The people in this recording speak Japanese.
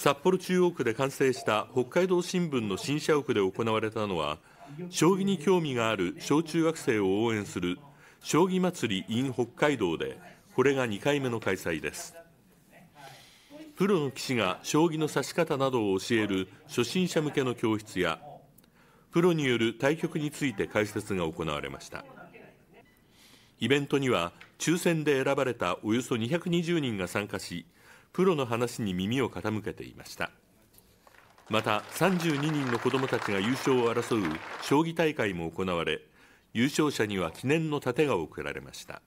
札幌中央区で完成した北海道新聞の新社屋で行われたのは将棋に興味がある小中学生を応援する将棋祭り in 北海道でこれが2回目の開催ですプロの棋士が将棋の指し方などを教える初心者向けの教室やプロによる対局について解説が行われましたイベントには抽選で選ばれたおよそ220人が参加しプロの話に耳を傾けていましたまた32人の子どもたちが優勝を争う将棋大会も行われ優勝者には記念の盾が贈られました